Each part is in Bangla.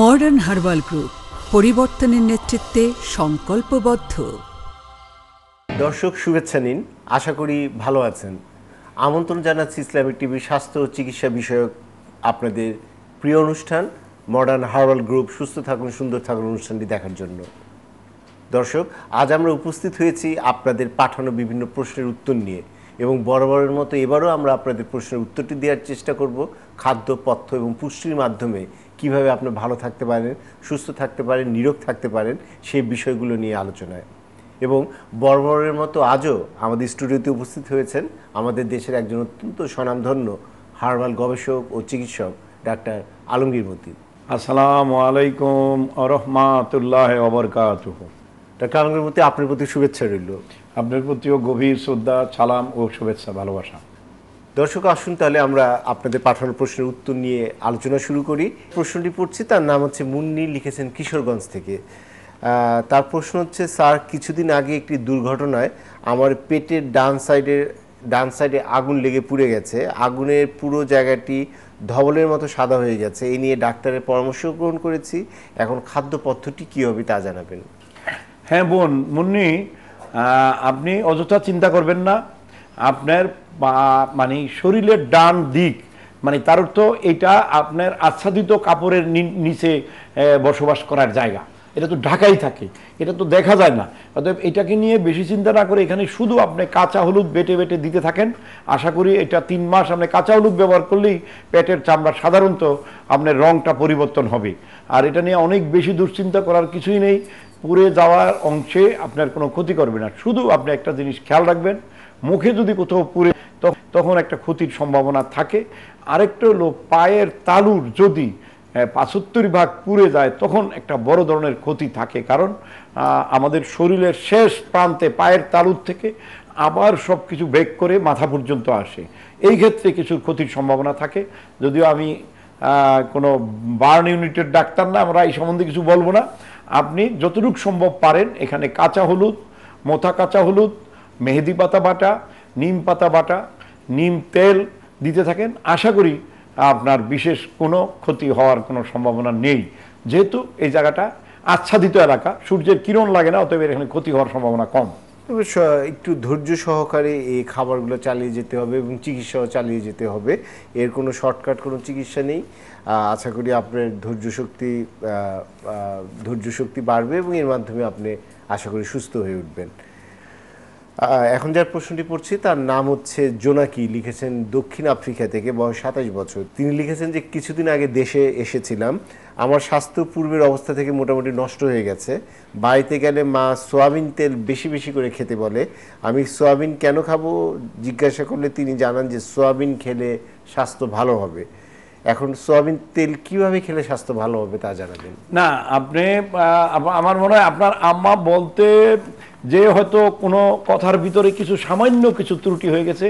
মডার্ন হার্বাল গ্রুপ পরিবর্তনের নেতৃত্বে সংকল্পবদ্ধ দর্শক শুভেচ্ছা নিন আশা করি ভালো আছেন আমন্ত্রণ জানাচ্ছি ইসলামিক টিভির স্বাস্থ্য ও চিকিৎসা বিষয়ক আপনাদের প্রিয় অনুষ্ঠান মডার্ন হার্বাল গ্রুপ সুস্থ থাকুন সুন্দর থাকুন অনুষ্ঠানটি দেখার জন্য দর্শক আজ আমরা উপস্থিত হয়েছি আপনাদের পাঠানো বিভিন্ন প্রশ্নের উত্তর নিয়ে এবং বরাবরের মতো এবারও আমরা আপনাদের প্রশ্নের উত্তরটি দেওয়ার চেষ্টা করব খাদ্য পথ্য এবং পুষ্টির মাধ্যমে কিভাবে আপনার ভালো থাকতে পারেন সুস্থ থাকতে পারেন নিরোগ থাকতে পারেন সেই বিষয়গুলো নিয়ে আলোচনায় এবং বর্বরের মতো আজও আমাদের স্টুডিওতে উপস্থিত হয়েছেন আমাদের দেশের একজন অত্যন্ত স্বনামধন্য হার্বাল গবেষক ও চিকিৎসক ডাক্তার আলমগীর মতিন আসসালামু আলাইকুম আরহামাতুল্লাহ অবরকাত ডাক্তার আলমগীর মতি আপনার প্রতি শুভেচ্ছা রইল আপনার প্রতিও গভীর শ্রদ্ধা সালাম ও শুভেচ্ছা ভালোবাসা দর্শক আসুন তাহলে আমরা আপনাদের পাঠানো প্রশ্নের উত্তর নিয়ে আলোচনা শুরু করি প্রশ্নটি পড়ছি তার নাম হচ্ছে মুন্নি লিখেছেন কিশোরগঞ্জ থেকে তার প্রশ্ন হচ্ছে স্যার কিছুদিন আগে একটি দুর্ঘটনায় আমার পেটের ডান সাইডের ডান সাইডে আগুন লেগে পুড়ে গেছে আগুনের পুরো জায়গাটি ধবলের মতো সাদা হয়ে গেছে এই নিয়ে ডাক্তারের পরামর্শ গ্রহণ করেছি এখন খাদ্য পথ্যটি কী হবে তা জানাবেন হ্যাঁ বোন মুন্নি আপনি অযথা চিন্তা করবেন না আপনার মানে শরীরের ডান দিক মানে তার অর্থ এটা আপনার আচ্ছাদিত কাপড়ের নিচে বসবাস করার জায়গা এটা তো ঢাকাই থাকে এটা তো দেখা যায় না অতএব এটাকে নিয়ে বেশি চিন্তা না করে এখানে শুধু আপনি কাঁচা হলুদ বেটে বেটে দিতে থাকেন আশা করি এটা তিন মাস আপনি কাঁচা হলুদ ব্যবহার করলেই পেটের চামড়া সাধারণত আপনার রংটা পরিবর্তন হবে আর এটা নিয়ে অনেক বেশি দুশ্চিন্তা করার কিছুই নেই পুড়ে যাওয়ার অংশে আপনার কোনো ক্ষতি করবে না শুধু আপনি একটা জিনিস খেয়াল রাখবেন মুখে যদি কোথাও পুরে তখন একটা ক্ষতির সম্ভাবনা থাকে আরেকটা হলো পায়ের তালুর যদি পাঁচাত্তর ভাগ পুড়ে যায় তখন একটা বড় ধরনের ক্ষতি থাকে কারণ আমাদের শরীরের শেষ প্রান্তে পায়ের তালুর থেকে আবার সব কিছু বেগ করে মাথা পর্যন্ত আসে এই ক্ষেত্রে কিছু ক্ষতির সম্ভাবনা থাকে যদিও আমি কোনো বার্ন ইউনিটের ডাক্তার না আমরা এই সম্বন্ধে কিছু বলবো না আপনি যতটুকু সম্ভব পারেন এখানে কাঁচা হলুদ মোথা কাঁচা হলুদ মেহেদি পাতা বাটা নিম পাতা বাটা নিম তেল দিতে থাকেন আশা করি আপনার বিশেষ কোনো ক্ষতি হওয়ার কোনো সম্ভাবনা নেই যেহেতু এই জায়গাটা আচ্ছাদিত এলাকা সূর্যের কিরণ লাগে না অতএব এখানে ক্ষতি হওয়ার সম্ভাবনা কম তবে একটু ধৈর্য সহকারে এই খাবারগুলো চালিয়ে যেতে হবে এবং চিকিৎসাও চালিয়ে যেতে হবে এর কোনো শর্টকাট কোনো চিকিৎসা নেই আশা করি আপনার ধৈর্য শক্তি ধৈর্য শক্তি বাড়বে এবং এর মাধ্যমে আপনি আশা করি সুস্থ হয়ে উঠবেন এখন যার প্রশ্নটি পড়ছি তার নাম হচ্ছে জোনাকি লিখেছেন দক্ষিণ আফ্রিকা থেকে বয়স সাতাশ বছর তিনি লিখেছেন যে কিছুদিন আগে দেশে এসেছিলাম আমার স্বাস্থ্য পূর্বের অবস্থা থেকে মোটামুটি নষ্ট হয়ে গেছে বাড়িতে গেলে মা সোয়াবিন তেল বেশি বেশি করে খেতে বলে আমি সোয়াবিন কেন খাবো জিজ্ঞাসা করলে তিনি জানান যে সোয়াবিন খেলে স্বাস্থ্য ভালো হবে এখন সোয়াবিন তেল কিভাবে খেলে স্বাস্থ্য ভালো হবে তা জানাবেন না আপনি আমার মনে হয় আপনার আম্মা বলতে যে হয়তো কোনো কথার ভিতরে কিছু সামান্য কিছু ত্রুটি হয়ে গেছে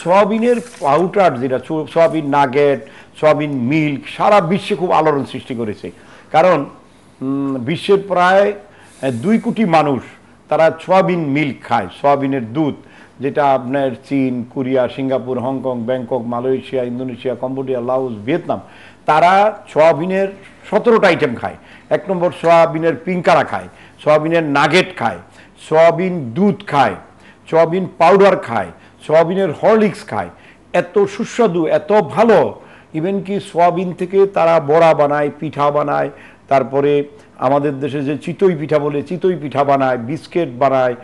সোয়াবিনের পাউডার যেটা সোয়াবিন নাগেট সোয়াবিন মিল্ক সারা বিশ্বে খুব আলোড়ন সৃষ্টি করেছে কারণ বিশ্বের প্রায় দুই কোটি মানুষ তারা সোয়াবিন মিল্ক খায় সোয়াবিনের দুধ যেটা আপনার চীন Korea Singapore Hong Kong Bangkok Malaysia Indonesia Cambodia Laos Vietnam তারা সোয়াবিনের সতেরোটা আইটেম খায় এক নম্বর সোয়াবিনের পিঙ্কারা খায় সোয়াবিনের নাগেট খায় সোয়াবিন দুধ খায় সোয়াবিন পাউডার খায় সোয়াবিনের হরলিক্স খায় এত সুস্বাদু এত ভালো ইভেন কি সোয়াবিন থেকে তারা বড়া বানায় পিঠা বানায় তারপরে আমাদের দেশে যে চিতই পিঠা বলে চিতই পিঠা বানায় বিস্কেট বানায়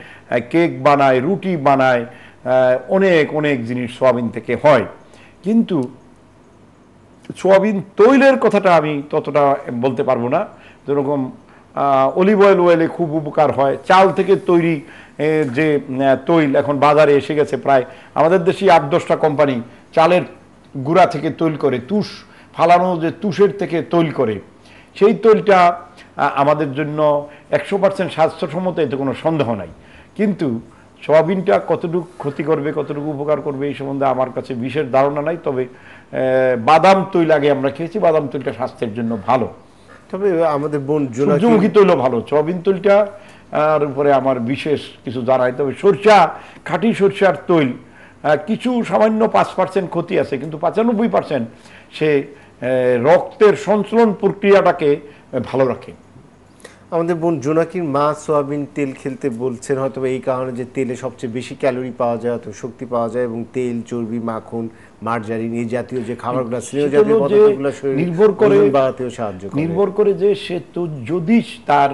কেক বানায় রুটি বানায় অনেক অনেক জিনিস সোয়াবিন থেকে হয় কিন্তু সোয়াবিন তৈলের কথাটা আমি ততটা বলতে পারবো না যেরকম অলিভ অয়েল অয়েলে খুব উপকার হয় চাল থেকে তৈরি যে তৈল এখন বাজারে এসে গেছে প্রায় আমাদের দেশে আট দশটা কোম্পানি চালের গুড়া থেকে তৈল করে তুষ ফালানো যে তুষের থেকে তৈল করে সেই তৈলটা আমাদের জন্য একশো পার্সেন্ট স্বাস্থ্যসম্মত এতে কোনো সন্দেহ নাই কিন্তু সোয়াবিনটা কতটুকু ক্ষতি করবে কতটুকু উপকার করবে এই সম্বন্ধে আমার কাছে বিশেষ ধারণা নাই তবে বাদাম তৈল আগে আমরা খেয়েছি বাদাম তৈলটা স্বাস্থ্যের জন্য ভালো তবে আমাদের বোন সূর্যমুখী তৈল ভালো সোয়াবিন তৈলটা আর উপরে আমার বিশেষ কিছু দাঁড়ায় তবে সরষা খাঁটি সরষার তৈল কিছু সামান্য পাঁচ পার্সেন্ট ক্ষতি আছে কিন্তু পঁচানব্বই পার্সেন্ট সে রক্তের সঞ্চলন প্রক্রিয়াটাকে ভালো রাখে আমাদের বোন জোনাকির মা সোয়াবিন তেল খেলতে বলছেন হয়তো এই কারণে যে তেলে সবচেয়ে বেশি ক্যালোরি পাওয়া যায় অথবা শক্তি পাওয়া যায় এবং তেল চর্বি মাখন মার্জারিন এই জাতীয় যে খাবারগুলো স্নেহ জাতীয় নির্ভর করে বাড়াতেও সাহায্য নির্ভর করে যে সে তো যদি তার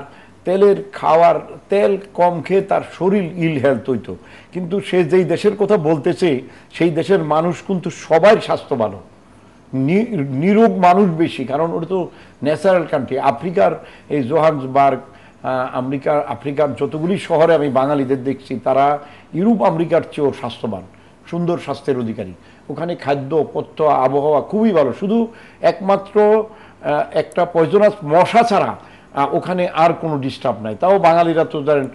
তেলের খাওয়ার তেল কম খেয়ে তার শরীর ইল হেলথ হইতো কিন্তু সে যেই দেশের কথা বলতেছে সেই দেশের মানুষ কিন্তু সবাই স্বাস্থ্য ভালো নিরোগ মানুষ বেশি কারণ ওটা তো ন্যাচারাল কান্ট্রি আফ্রিকার এই জোহান্সবার্গ আমেরিকার আফ্রিকার যতগুলি শহরে আমি বাঙালিদের দেখছি তারা ইউরোপ আমেরিকার চেয়েও স্বাস্থ্যবান সুন্দর স্বাস্থ্যের অধিকারী ওখানে খাদ্য পথ্য আবহাওয়া খুবই ভালো শুধু একমাত্র একটা পয়জনাস মশা ছাড়া ওখানে আর কোনো ডিস্টার্ব নাই তাও বাঙালিরা তো ধরেন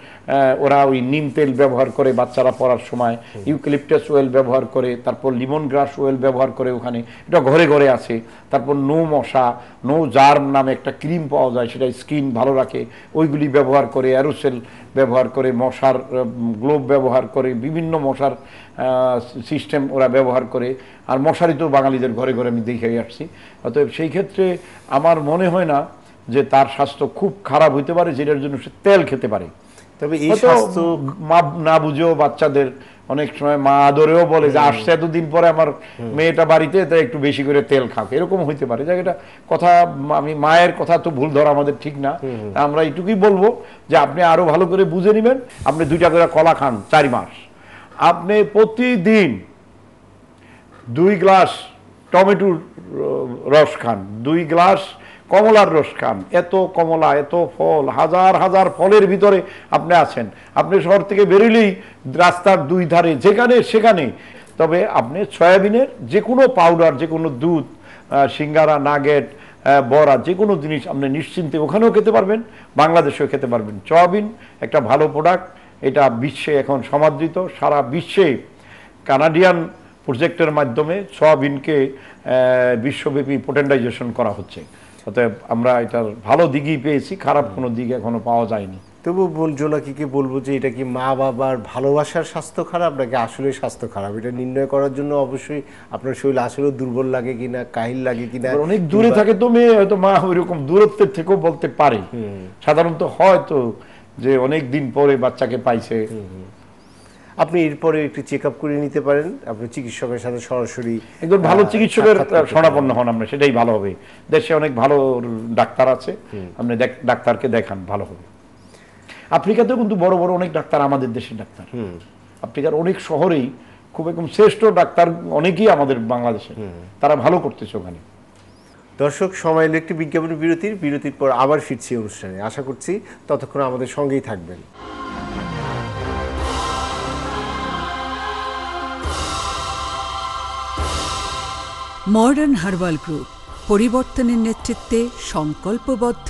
ওরা ওই নিম তেল ব্যবহার করে বাচ্চারা পড়ার সময় ইউক্লিপটাস ওয়েল ব্যবহার করে তারপর লিমন গ্রাস ওয়েল ব্যবহার করে ওখানে এটা ঘরে ঘরে আছে তারপর নো মশা নো জার্ম নামে একটা ক্রিম পাওয়া যায় সেটা স্কিন ভালো রাখে ওইগুলি ব্যবহার করে অ্যারোসেল ব্যবহার করে মশার গ্লোভ ব্যবহার করে বিভিন্ন মশার সিস্টেম ওরা ব্যবহার করে আর মশারি তো বাঙালিদের ঘরে ঘরে আমি দেখে আসছি অতএব সেই ক্ষেত্রে আমার মনে হয় না যে তার স্বাস্থ্য খুব খারাপ হইতে পারে যেটার জন্য সে তেল খেতে পারে তবে এই স্বাস্থ্য মা না বুঝেও বাচ্চাদের অনেক সময় মা আদরেও বলে যে আসছে এতদিন পরে আমার মেয়েটা বাড়িতে তাই একটু বেশি করে তেল খাক এরকম হইতে পারে জায়গাটা এটা কথা আমি মায়ের কথা তো ভুল ধরা আমাদের ঠিক না আমরা এইটুকুই বলবো যে আপনি আরো ভালো করে বুঝে নেবেন আপনি দুইটা করে কলা খান চারি মাস আপনি প্রতিদিন দুই গ্লাস টমেটোর রস খান দুই গ্লাস কমলার রস খান এত কমলা এত ফল হাজার হাজার ফলের ভিতরে আপনি আছেন আপনি শহর থেকে বেরোলেই রাস্তার দুই ধারে যেখানে সেখানে তবে আপনি সয়াবিনের যে কোনো পাউডার যে কোনো দুধ সিঙ্গারা নাগেট বড়া যে কোনো জিনিস আপনি নিশ্চিন্তে ওখানেও খেতে পারবেন বাংলাদেশেও খেতে পারবেন সয়াবিন একটা ভালো প্রোডাক্ট এটা বিশ্বে এখন সমাদৃত সারা বিশ্বে কানাডিয়ান প্রজেক্টের মাধ্যমে সয়াবিনকে বিশ্বব্যাপী পোটেন্ডাইজেশন করা হচ্ছে অতএব আমরা এটার ভালো দিকই পেয়েছি খারাপ কোনো দিক এখনো পাওয়া যায়নি তবু বোন কি বলবো যে এটা কি মা বাবার ভালোবাসার স্বাস্থ্য খারাপ নাকি আসলে স্বাস্থ্য খারাপ এটা নির্ণয় করার জন্য অবশ্যই আপনার শরীর আসলে দুর্বল লাগে কিনা কাহিল লাগে কিনা অনেক দূরে থাকে তো মেয়ে হয়তো মা ওইরকম দূরত্বের থেকেও বলতে পারে সাধারণত হয়তো যে অনেক দিন পরে বাচ্চাকে পাইছে আপনি এরপরে একটি চেক আপ করে নিতে পারেন আপনি চিকিৎসকের সাথে সরাসরি একজন ভালো চিকিৎসকের সরাপন্ন হন আমরা সেটাই ভালো হবে দেশে অনেক ভালো ডাক্তার আছে আপনি ডাক্তারকে দেখান ভালো হবে আফ্রিকাতেও কিন্তু বড় বড় অনেক ডাক্তার আমাদের দেশের ডাক্তার আফ্রিকার অনেক শহরেই খুব একদম শ্রেষ্ঠ ডাক্তার অনেকেই আমাদের বাংলাদেশে তারা ভালো করতেছে ওখানে দর্শক সময় এলো একটি বিজ্ঞাপন বিরতির বিরতির পর আবার ফিরছি অনুষ্ঠানে আশা করছি ততক্ষণ আমাদের সঙ্গেই থাকবেন মডার্ন হার্বাল গ্রুপ পরিবর্তনের নেতৃত্বে সংকল্পবদ্ধ